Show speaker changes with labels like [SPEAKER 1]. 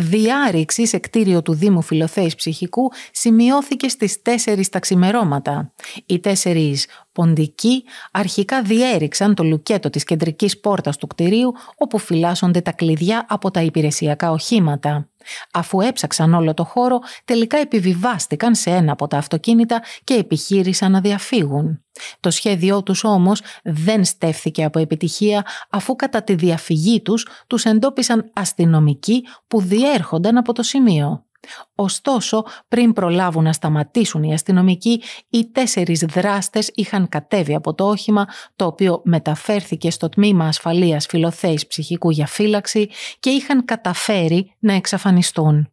[SPEAKER 1] διάρρηξη σε κτίριο του Δήμου Φιλοθέης Ψυχικού σημειώθηκε στις 4 ταξιμερώματα. Οι τέσσερις αρχικά διέριξαν το λουκέτο της κεντρικής πόρτας του κτηρίου όπου φυλάσσονται τα κλειδιά από τα υπηρεσιακά οχήματα. Αφού έψαξαν όλο το χώρο, τελικά επιβιβάστηκαν σε ένα από τα αυτοκίνητα και επιχείρησαν να διαφύγουν. Το σχέδιό τους όμως δεν στέφθηκε από επιτυχία αφού κατά τη διαφυγή τους τους εντόπισαν αστυνομικοί που διέρχονταν από το σημείο. Ωστόσο, πριν προλάβουν να σταματήσουν οι αστυνομικοί, οι τέσσερις δράστες είχαν κατέβει από το όχημα, το οποίο μεταφέρθηκε στο τμήμα ασφαλείας φιλοθέης ψυχικού για φύλαξη και είχαν καταφέρει να εξαφανιστούν.